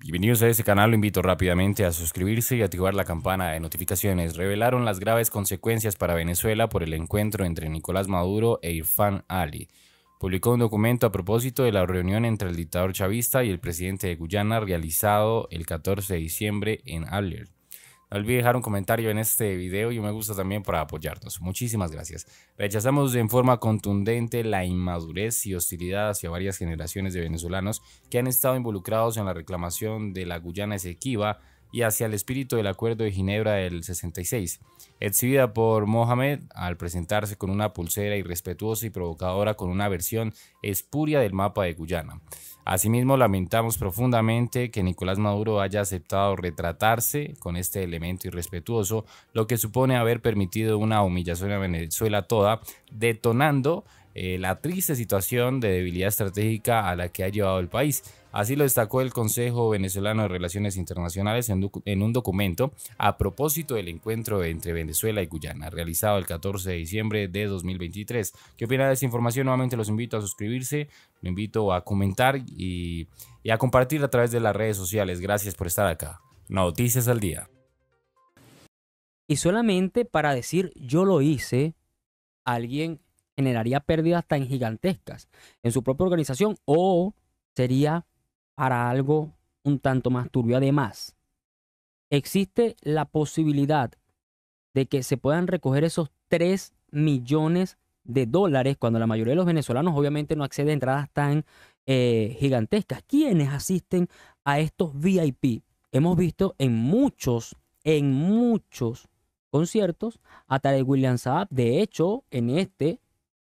Bienvenidos a este canal, lo invito rápidamente a suscribirse y activar la campana de notificaciones. Revelaron las graves consecuencias para Venezuela por el encuentro entre Nicolás Maduro e Irfan Ali. Publicó un documento a propósito de la reunión entre el dictador chavista y el presidente de Guyana realizado el 14 de diciembre en Alert. No olvide dejar un comentario en este video y un me gusta también para apoyarnos. Muchísimas gracias. Rechazamos en forma contundente la inmadurez y hostilidad hacia varias generaciones de venezolanos que han estado involucrados en la reclamación de la Guyana Esequiba y hacia el espíritu del Acuerdo de Ginebra del 66, exhibida por Mohamed al presentarse con una pulsera irrespetuosa y provocadora con una versión espuria del mapa de Guyana. Asimismo, lamentamos profundamente que Nicolás Maduro haya aceptado retratarse con este elemento irrespetuoso, lo que supone haber permitido una humillación a Venezuela toda, detonando eh, la triste situación de debilidad estratégica a la que ha llevado el país. Así lo destacó el Consejo Venezolano de Relaciones Internacionales en, un documento a propósito del encuentro entre Venezuela y Guyana, realizado el 14 de diciembre de 2023. ¿Qué opina de esta información? Nuevamente los invito a suscribirse, lo invito a comentar y a compartir a través de las redes sociales. Gracias por estar acá. Noticias al día. Y solamente para decir yo lo hice, alguien generaría pérdidas tan gigantescas en su propia organización o sería para algo un tanto más turbio. Además, existe la posibilidad de que se puedan recoger esos 3 millones de dólares cuando la mayoría de los venezolanos obviamente no accede a entradas tan eh, gigantescas. ¿Quiénes asisten a estos VIP? Hemos visto en muchos, en muchos conciertos a Tarek William Saab. De hecho, en este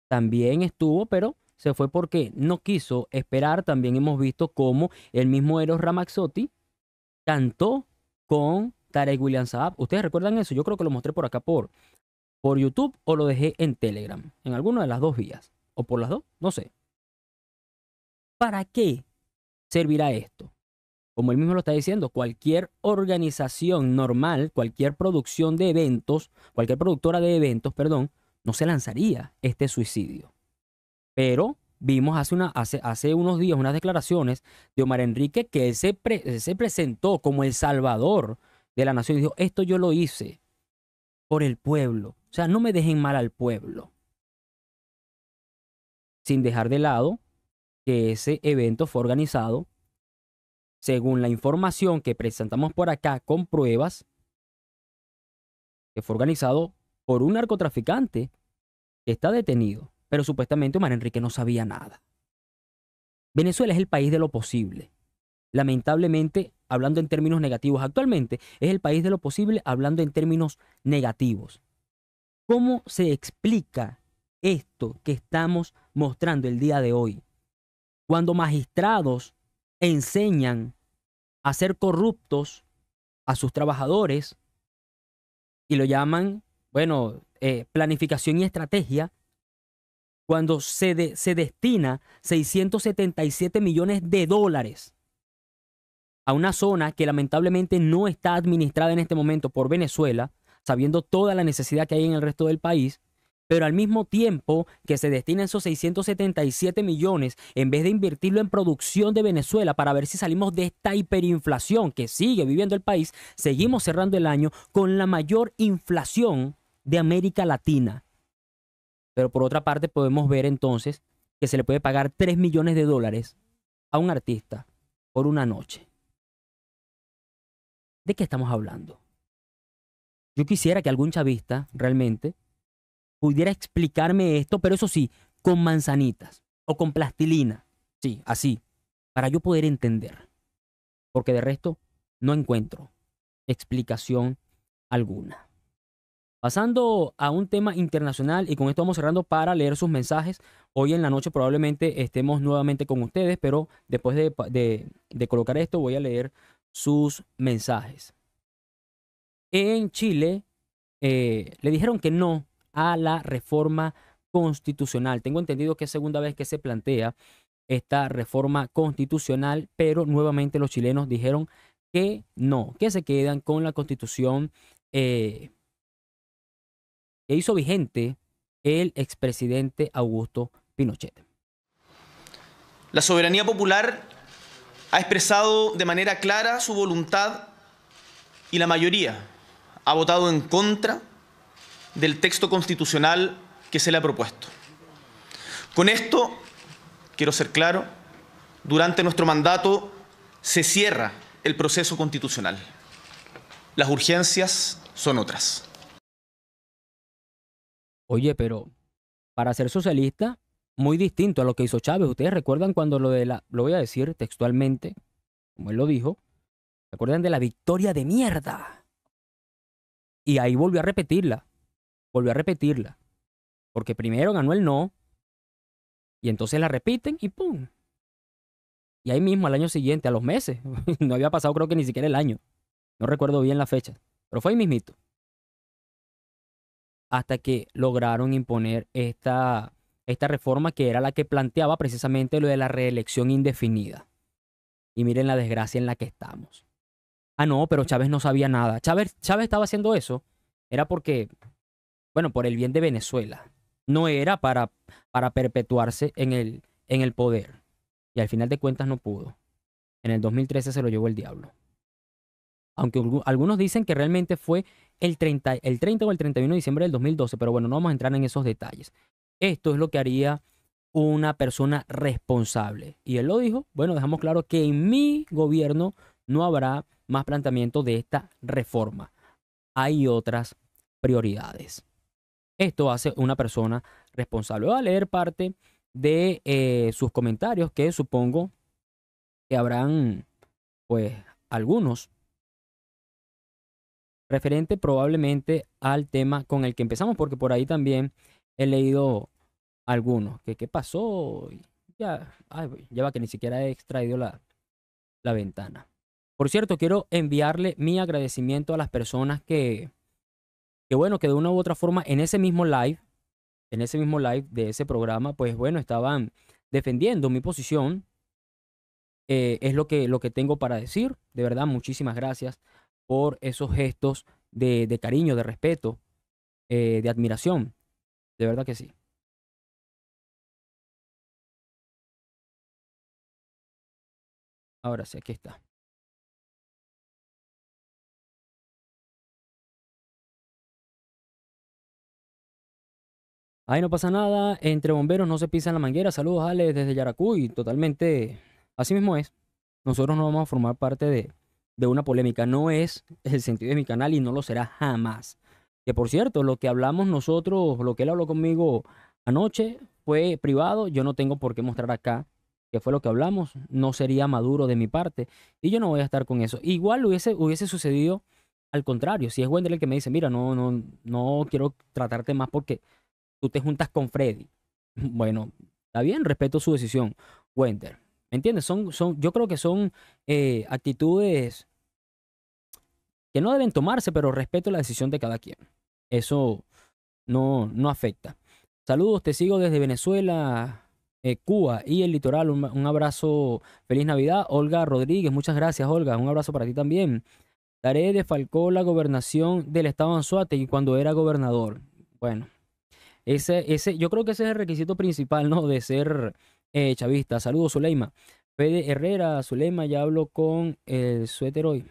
también estuvo, pero se fue porque no quiso esperar. También hemos visto cómo el mismo Eros Ramazzotti cantó con Tarek William Saab. ¿Ustedes recuerdan eso? Yo creo que lo mostré por acá por, por YouTube o lo dejé en Telegram, en alguna de las dos vías. O por las dos, no sé. ¿Para qué servirá esto? Como él mismo lo está diciendo, cualquier organización normal, cualquier producción de eventos, cualquier productora de eventos, perdón, no se lanzaría este suicidio. Pero vimos hace, unos días unas declaraciones de Omar Enrique que él se, eh, se presentó como el salvador de la nación y dijo, esto yo lo hice por el pueblo. O sea, no me dejen mal al pueblo. Sin dejar de lado que ese evento fue organizado, según la información que presentamos por acá con pruebas, que fue organizado por un narcotraficante que está detenido. Pero supuestamente Omar Enrique no sabía nada. Venezuela es el país de lo posible. Lamentablemente, hablando en términos negativos, actualmente es el país de lo posible hablando en términos negativos. ¿Cómo se explica esto que estamos mostrando el día de hoy? Cuando magistrados enseñan a ser corruptos a sus trabajadores y lo llaman, bueno, eh, planificación y estrategia, cuando se, destina 677 millones de dólares a una zona que lamentablemente no está administrada en este momento por Venezuela, sabiendo toda la necesidad que hay en el resto del país, pero al mismo tiempo que se destinan esos 677 millones, en vez de invertirlo en producción de Venezuela para ver si salimos de esta hiperinflación que sigue viviendo el país, seguimos cerrando el año con la mayor inflación de América Latina. Pero por otra parte podemos ver entonces que se le puede pagar 3 millones de dólares a un artista por una noche. ¿De qué estamos hablando? Yo quisiera que algún chavista realmente pudiera explicarme esto, pero eso sí, con manzanitas o con plastilina. Sí, así, para yo poder entender. Porque de resto no encuentro explicación alguna. Pasando a un tema internacional y con esto vamos cerrando para leer sus mensajes. Hoy en la noche probablemente estemos nuevamente con ustedes, pero después de, colocar esto voy a leer sus mensajes. En Chile eh, le dijeron que no a la reforma constitucional. Tengo entendido que es segunda vez que se plantea esta reforma constitucional, pero nuevamente los chilenos dijeron que no, que se quedan con la constitución. Eh, que hizo vigente el expresidente Augusto Pinochet. La soberanía popular ha expresado de manera clara su voluntad y la mayoría ha votado en contra del texto constitucional que se le ha propuesto. Con esto, quiero ser claro, durante nuestro mandato se cierra el proceso constitucional. Las urgencias son otras. Oye, pero para ser socialista, muy distinto a lo que hizo Chávez. Ustedes recuerdan cuando lo de la, lo voy a decir textualmente, como él lo dijo, recuerdan de la victoria de mierda. Y ahí volvió a repetirla, volvió a repetirla. Porque primero ganó el no, y entonces la repiten y ¡pum! Y ahí mismo, al año siguiente, a los meses, no había pasado creo que ni siquiera el año, no recuerdo bien la fecha, pero fue ahí mismito hasta que lograron imponer esta, esta reforma que era la que planteaba precisamente lo de la reelección indefinida. Y miren la desgracia en la que estamos. Ah, no, pero Chávez no sabía nada. Chávez, Chávez estaba haciendo eso. Era porque, bueno, por el bien de Venezuela. No era para, para perpetuarse en el, en el poder. Y al final de cuentas no pudo. En el 2013 se lo llevó el diablo. Aunque algunos dicen que realmente fue el 30, el o el 31 de diciembre del 2012, pero bueno, no vamos a entrar en esos detalles. Esto es lo que haría una persona responsable. Y él lo dijo, bueno, dejamos claro que en mi gobierno no habrá más planteamiento de esta reforma. Hay otras prioridades. Esto hace una persona responsable. Voy a leer parte de eh, sus comentarios que supongo que habrán, pues, algunos referente probablemente al tema con el que empezamos, porque por ahí también he leído algunos, que qué pasó, ya, ya va que ni siquiera he extraído la, la ventana. Por cierto, quiero enviarle mi agradecimiento a las personas que, que bueno, que de una u otra forma en ese mismo live, en ese mismo live de ese programa, pues bueno, estaban defendiendo mi posición. Eh, es lo que, lo que tengo para decir. De verdad, muchísimas gracias por esos gestos de, cariño, de respeto, eh, de admiración. De verdad que sí. Ahora sí, aquí está. Ahí no pasa nada, entre bomberos no se pisan la manguera. Saludos, Ale, desde Yaracuy, totalmente. Así mismo es. Nosotros no vamos a formar parte de, de una polémica. No es el sentido de mi canal y no lo será jamás. Que por cierto, lo que hablamos nosotros, lo que él habló conmigo anoche fue privado. Yo no tengo por qué mostrar acá que fue lo que hablamos. No sería maduro de mi parte. Y yo no voy a estar con eso. Igual hubiese, hubiese sucedido al contrario. Si es Wendell el que me dice, mira, no, no, no quiero tratarte más porque tú te juntas con Freddy. Bueno, está bien, respeto su decisión. Wendell, ¿Me entiendes? Son, son, yo creo que son eh, actitudes que no deben tomarse, pero respeto la decisión de cada quien. Eso no, no afecta. Saludos, te sigo desde Venezuela, eh, Cuba y el litoral. Un, abrazo, feliz Navidad. Olga Rodríguez, muchas gracias, Olga. Un abrazo para ti también. Daré Falcón, la gobernación del estado de Anzuategui cuando era gobernador. Bueno, ese, ese, yo creo que ese es el requisito principal, ¿no? De ser eh, chavista. Saludos, Zuleima. Fede Herrera, Zuleima, ya hablo con el suéter hoy.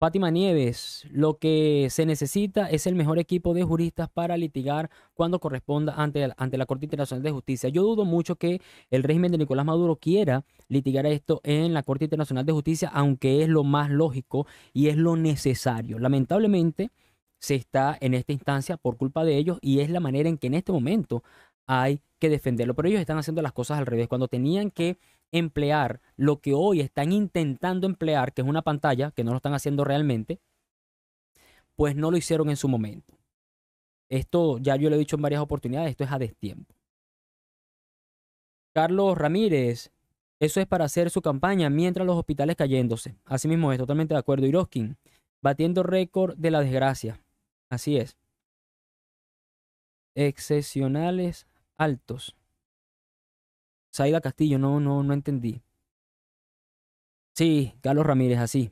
Fátima Nieves, lo que se necesita es el mejor equipo de juristas para litigar cuando corresponda ante, ante la Corte Internacional de Justicia. Yo dudo mucho que el régimen de Nicolás Maduro quiera litigar esto en la Corte Internacional de Justicia, aunque es lo más lógico y es lo necesario. Lamentablemente se está en esta instancia por culpa de ellos y es la manera en que en este momento hay que defenderlo. Pero ellos están haciendo las cosas al revés. Cuando tenían que emplear lo que hoy están intentando emplear, que es una pantalla, que no lo están haciendo realmente, pues no lo hicieron en su momento. Esto ya yo lo he dicho en varias oportunidades, esto es a destiempo. Carlos Ramírez, eso es para hacer su campaña mientras los hospitales cayéndose. Así mismo es, totalmente de acuerdo. Iroskin, batiendo récord de la desgracia. Así es. Excepcionales altos. Saida Castillo, no, no, no entendí. Sí, Carlos Ramírez, así.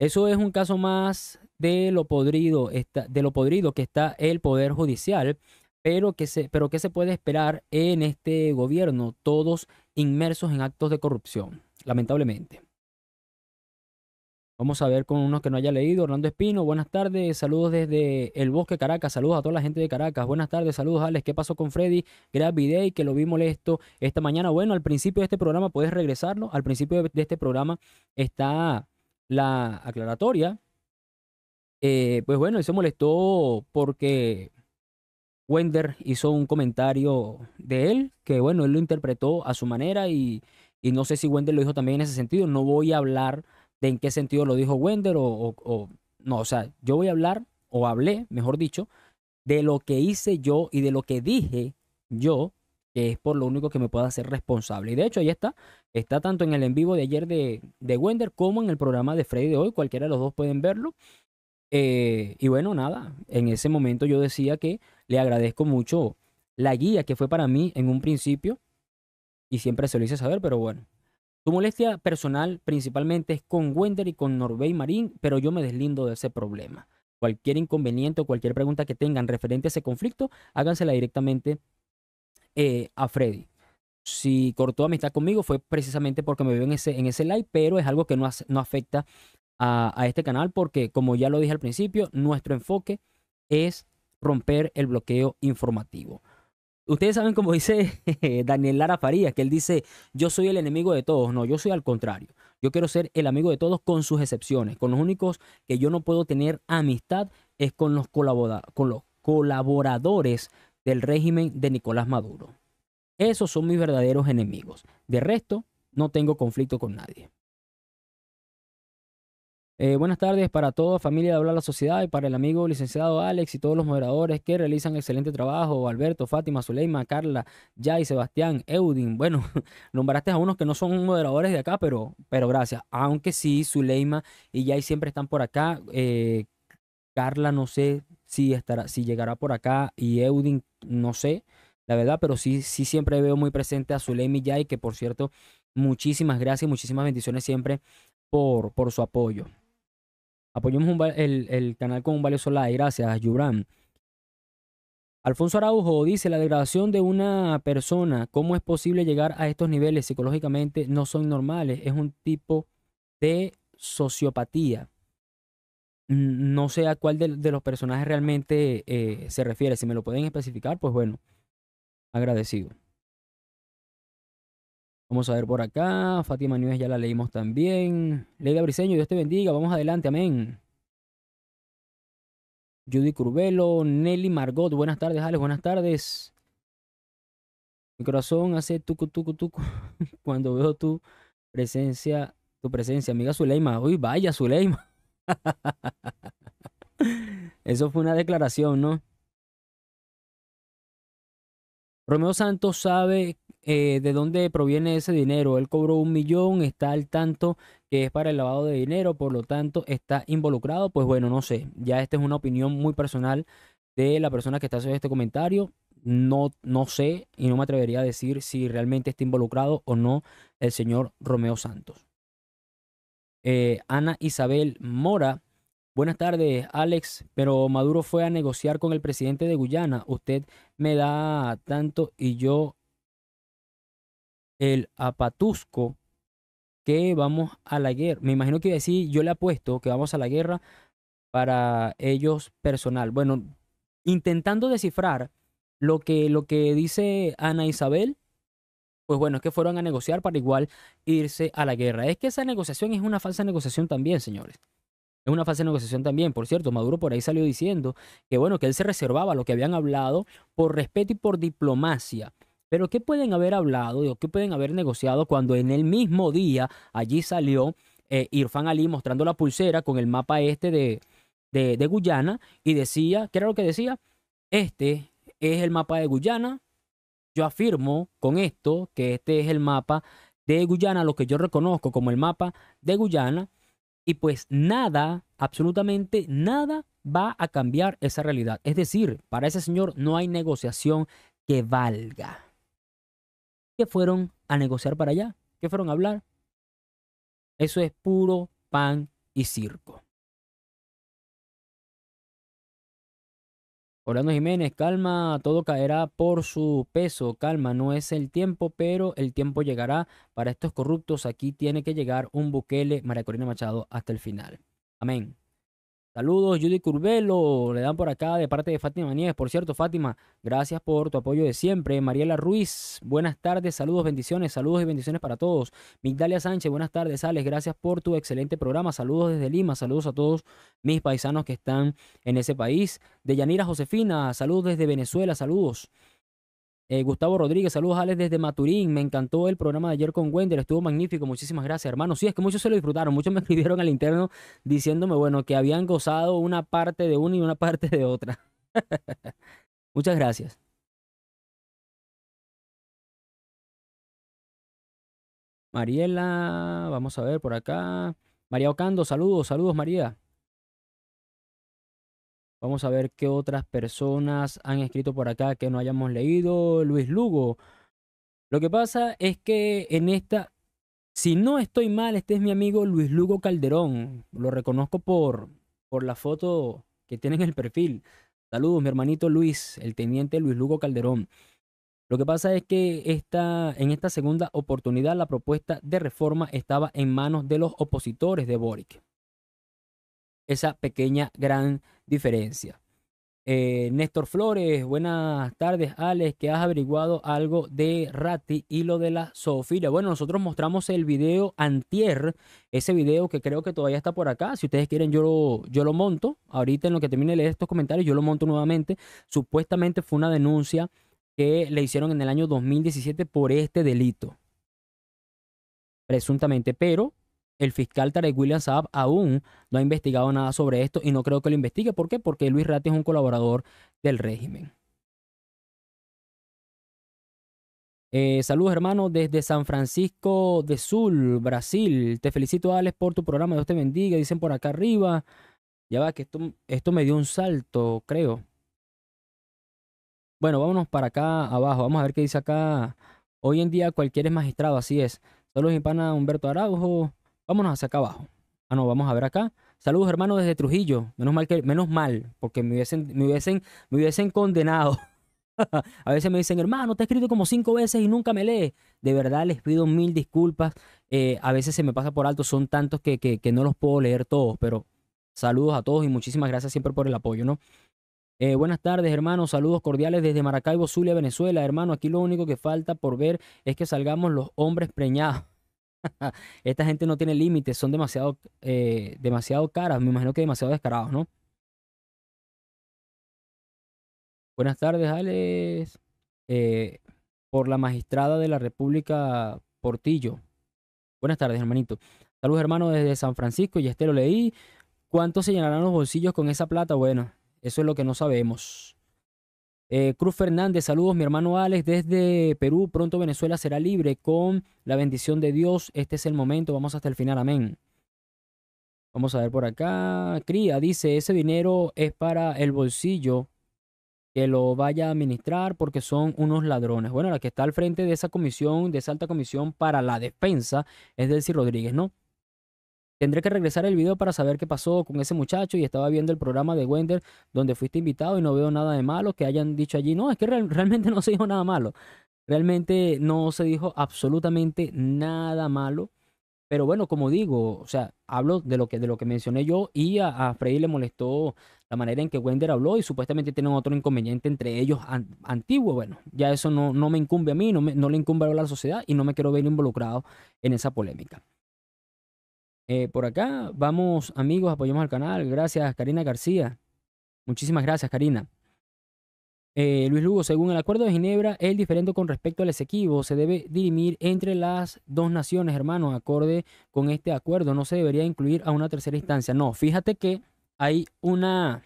Eso es un caso más de lo podrido, de lo podrido que está el poder judicial, pero que se, pero que se puede esperar en este gobierno, todos inmersos en actos de corrupción, lamentablemente. Vamos a ver con uno que no haya leído. Hernando Espino, buenas tardes. Saludos desde El Bosque, Caracas. Saludos a toda la gente de Caracas. Buenas tardes. Saludos, Alex. ¿Qué pasó con Freddy? Grab video que lo vi molesto esta mañana. Bueno, al principio de este programa puedes regresarlo. Al principio de este programa está la aclaratoria. Eh, pues bueno, él se molestó porque Wender hizo un comentario de él, que bueno, él lo interpretó a su manera y, y no sé si Wender lo dijo también en ese sentido. No voy a hablar de en qué sentido lo dijo Wender o, no. O sea, yo voy a hablar, o hablé, mejor dicho, de lo que hice yo y de lo que dije yo, que es por lo único que me pueda hacer responsable. Y de hecho, ahí está. Está tanto en el en vivo de ayer de, de Wender como en el programa de Freddy de hoy. Cualquiera de los dos pueden verlo. Eh, y bueno, nada, en ese momento yo decía que le agradezco mucho la guía que fue para mí en un principio y siempre se lo hice saber, pero bueno, tu molestia personal principalmente es con Wender y con Norbey Marín, pero yo me deslindo de ese problema. Cualquier inconveniente o cualquier pregunta que tengan referente a ese conflicto, hágansela directamente eh, a Freddy. Si cortó amistad conmigo fue precisamente porque me vio en ese, en ese live, pero es algo que no, afecta a este canal porque, como ya lo dije al principio, nuestro enfoque es romper el bloqueo informativo. Ustedes saben como dice Daniel Lara Farías, que él dice, yo soy el enemigo de todos. No, yo soy al contrario. Yo quiero ser el amigo de todos con sus excepciones. Con los únicos que yo no puedo tener amistad es con los, con los colaboradores del régimen de Nicolás Maduro. Esos son mis verdaderos enemigos. De resto, no tengo conflicto con nadie. Eh, buenas tardes para toda familia de Hablar la Sociedad y para el amigo licenciado Alex y todos los moderadores que realizan excelente trabajo. Alberto, Fátima, Zuleima, Carla, y Sebastián, Eudin. Bueno, nombraste a unos que no son moderadores de acá, pero, pero gracias. Aunque sí, Zuleima y Jay siempre están por acá. Eh, Carla, no sé si, estará, si llegará por acá y Eudin, no sé. La verdad, pero sí, sí siempre veo muy presente a Zuleima y Jay, que por cierto, muchísimas gracias, muchísimas bendiciones siempre por, por su apoyo. Apoyemos el, canal con un valioso like. Gracias, Yubram. Alfonso Araujo dice, la degradación de una persona, ¿cómo es posible llegar a estos niveles psicológicamente? No son normales, es un tipo de sociopatía. No sé a cuál de, de los personajes realmente eh, se refiere. Si me lo pueden especificar, pues bueno, agradecido. Vamos a ver por acá. Fátima Núñez ya la leímos también. Leida Briseño, Dios te bendiga. Vamos adelante, amén. Judy Curvelo, Nelly Margot, buenas tardes, Alex, buenas tardes. Mi corazón hace tucu, tucu, tucu cuando veo tu presencia, tu presencia, amiga Zuleima. Uy, vaya, Zuleima. Eso fue una declaración, ¿no? Romeo Santos sabe eh, de dónde proviene ese dinero. Él cobró un millón, está al tanto que es para el lavado de dinero, por lo tanto está involucrado. Pues bueno, no sé, ya esta es una opinión muy personal de la persona que está haciendo este comentario. No, no sé y no me atrevería a decir si realmente está involucrado o no el señor Romeo Santos. Eh, Ana Isabel Mora. Buenas tardes, Alex, pero Maduro fue a negociar con el presidente de Guyana. Usted me da tanto y yo el apatusco que vamos a la guerra. Me imagino que iba a decir, yo le apuesto que vamos a la guerra para ellos personal. Bueno, intentando descifrar lo que, lo que dice Ana Isabel, pues bueno, es que fueron a negociar para igual irse a la guerra. Es que esa negociación es una falsa negociación también, señores. Es una falsa negociación también, por cierto. Maduro por ahí salió diciendo que bueno, que él se reservaba lo que habían hablado por respeto y por diplomacia. Pero ¿qué pueden haber hablado o qué pueden haber negociado cuando en el mismo día allí salió eh, Irfan Ali mostrando la pulsera con el mapa este de, de, de, Guyana y decía, ¿qué era lo que decía? Este es el mapa de Guyana. Yo afirmo con esto que este es el mapa de Guyana, lo que yo reconozco como el mapa de Guyana. Y pues nada, absolutamente nada va a cambiar esa realidad. Es decir, para ese señor no hay negociación que valga que fueron a negociar para allá, que fueron a hablar. Eso es puro pan y circo. Orlando Jiménez, calma, todo caerá por su peso, calma, no es el tiempo, pero el tiempo llegará para estos corruptos. Aquí tiene que llegar un buquele, María Corina Machado, hasta el final. Amén. Saludos, Judy Curbelo, le dan por acá de parte de Fátima Nieves. Por cierto, Fátima, gracias por tu apoyo de siempre. Mariela Ruiz, buenas tardes, saludos, bendiciones, saludos y bendiciones para todos. Migdalia Sánchez, buenas tardes, Sales, gracias por tu excelente programa. Saludos desde Lima, saludos a todos mis paisanos que están en ese país. De Deyanira Josefina, saludos desde Venezuela, saludos. Eh, Gustavo Rodríguez, saludos Alex desde Maturín. Me encantó el programa de ayer con Wender, estuvo magnífico. Muchísimas gracias, hermano. Sí, es que muchos se lo disfrutaron, muchos me escribieron al interno diciéndome, bueno, que habían gozado una parte de una y una parte de otra. Muchas gracias. Mariela, vamos a ver por acá. María Ocando, saludos, saludos María. Vamos a ver qué otras personas han escrito por acá que no hayamos leído. Luis Lugo. Lo que pasa es que en esta, si no estoy mal, este es mi amigo Luis Lugo Calderón. Lo reconozco por, por la foto que tiene en el perfil. Saludos, mi hermanito Luis, el teniente Luis Lugo Calderón. Lo que pasa es que esta, en esta segunda oportunidad la propuesta de reforma estaba en manos de los opositores de Boric esa pequeña gran diferencia. Eh, Néstor Flores, buenas tardes, Alex, que has averiguado algo de Rati y lo de la zoofilia. Bueno, nosotros mostramos el video antier, ese video que creo que todavía está por acá. Si ustedes quieren, yo yo lo monto. Ahorita en lo que termine de leer estos comentarios, yo lo monto nuevamente. Supuestamente fue una denuncia que le hicieron en el año 2017 por este delito. Presuntamente, pero el fiscal Tarek William Saab aún no ha investigado nada sobre esto y no creo que lo investigue. ¿Por qué? Porque Luis Ratti es un colaborador del régimen. Eh, saludos hermanos desde San Francisco de Sul, Brasil. Te felicito Alex por tu programa. Dios te bendiga. Dicen por acá arriba. Ya va que esto, me dio un salto, creo. Bueno, vámonos para acá abajo. Vamos a ver qué dice acá. Hoy en día cualquier es magistrado, así es. Saludos mi pana Humberto Araujo. Vámonos hacia acá abajo. Ah, no, vamos a ver acá. Saludos, hermano, desde Trujillo. Menos mal que, menos mal, porque me hubiesen, me me condenado. a veces me dicen, hermano, te he escrito como cinco veces y nunca me lees. De verdad, les pido mil disculpas. Eh, a veces se me pasa por alto, son tantos que, no los puedo leer todos, pero saludos a todos y muchísimas gracias siempre por el apoyo, ¿no? Eh, buenas tardes, hermano. Saludos cordiales desde Maracaibo, Zulia, Venezuela. Hermano, aquí lo único que falta por ver es que salgamos los hombres preñados. Esta gente no tiene límites, son demasiado, eh, demasiado caras, me imagino que demasiado descarados, ¿no? Buenas tardes, Alex. Eh, por la magistrada de la República Portillo. Buenas tardes, hermanito. Saludos, hermano, desde San Francisco. y este lo leí. ¿Cuánto se llenarán los bolsillos con esa plata? Bueno, eso es lo que no sabemos. Eh, Cruz Fernández, saludos, mi hermano Alex, desde Perú, pronto Venezuela será libre con la bendición de Dios. Este es el momento, vamos hasta el final, amén. Vamos a ver por acá. Cría dice, ese dinero es para el bolsillo que lo vaya a administrar porque son unos ladrones. Bueno, la que está al frente de esa comisión, de esa alta comisión para la defensa, es Delcy Rodríguez, ¿no? Tendré que regresar el video para saber qué pasó con ese muchacho y estaba viendo el programa de Wender donde fuiste invitado y no veo nada de malo que hayan dicho allí. No, es que realmente no se dijo nada malo. Realmente no se dijo absolutamente nada malo. Pero bueno, como digo, o sea, hablo de lo que, de lo que mencioné yo y a, a Freddy le molestó la manera en que Wender habló y supuestamente tienen otro inconveniente entre ellos antiguo. Bueno, ya eso no, no me incumbe a mí, no, me, no le incumbe a la sociedad y no me quiero ver involucrado en esa polémica. Eh, por acá. Vamos, amigos, apoyamos al canal. Gracias, Karina García. Muchísimas gracias, Karina. Eh, Luis Lugo, según el acuerdo de Ginebra, el diferendo con respecto al Esequibo se debe dirimir entre las dos naciones, hermano, acorde con este acuerdo. No se debería incluir a una tercera instancia. No, fíjate que hay una.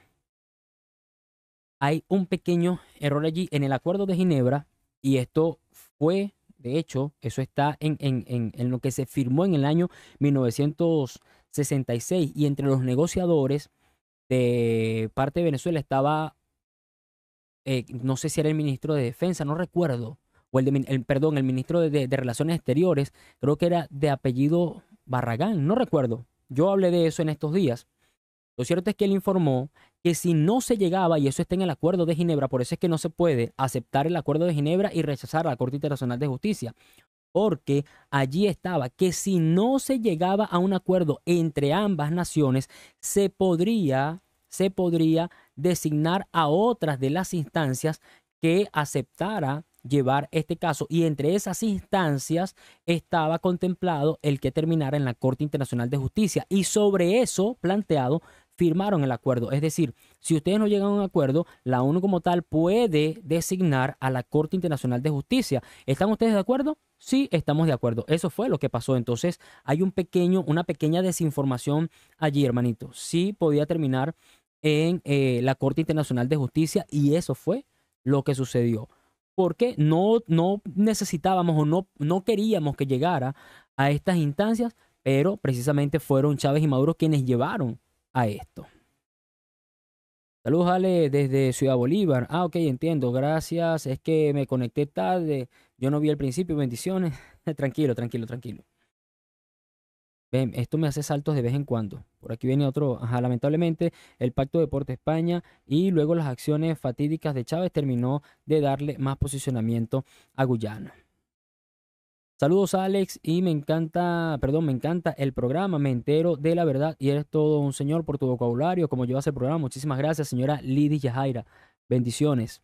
Hay un pequeño error allí en el acuerdo de Ginebra y esto fue de hecho, eso está en, en, lo que se firmó en el año 1966 y entre los negociadores de parte de Venezuela estaba, eh, no sé si era el ministro de Defensa, no recuerdo, o el, el perdón, el ministro de Relaciones Exteriores, creo que era de apellido Barragán, no recuerdo. Yo hablé de eso en estos días. Lo cierto es que él informó que si no se llegaba, y eso está en el Acuerdo de Ginebra, por eso es que no se puede aceptar el Acuerdo de Ginebra y rechazar a la Corte Internacional de Justicia, porque allí estaba que si no se llegaba a un acuerdo entre ambas naciones, se podría, se podría designar a otras de las instancias que aceptara llevar este caso y entre esas instancias estaba contemplado el que terminara en la Corte Internacional de Justicia y sobre eso planteado firmaron el acuerdo. Es decir, si ustedes no llegan a un acuerdo, la ONU como tal puede designar a la Corte Internacional de Justicia. ¿Están ustedes de acuerdo? Sí, estamos de acuerdo. Eso fue lo que pasó. Entonces, hay un pequeño, una pequeña desinformación allí, hermanito. Sí podía terminar en eh, la Corte Internacional de Justicia y eso fue lo que sucedió. Porque no, no necesitábamos o no, no queríamos que llegara a estas instancias, pero precisamente fueron Chávez y Maduro quienes llevaron a esto. Saludos, Ale, desde Ciudad Bolívar. Ah, ok, entiendo. Gracias. Es que me conecté tarde. Yo no vi al principio. Bendiciones. tranquilo, tranquilo, tranquilo. Ven, esto me hace saltos de vez en cuando. Por aquí viene otro. Ajá, lamentablemente, el Pacto de Deporte España y luego las acciones fatídicas de Chávez terminó de darle más posicionamiento a Guyana. Saludos Alex y me encanta, perdón, me encanta el programa, me entero de la verdad y eres todo un señor por tu vocabulario, como llevas el programa. Muchísimas gracias, señora Lidia Yajaira. Bendiciones.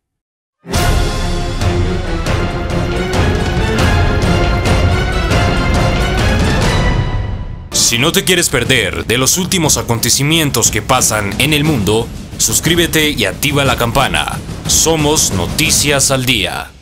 Si no te quieres perder de los últimos acontecimientos que pasan en el mundo, suscríbete y activa la campana. Somos Noticias al Día.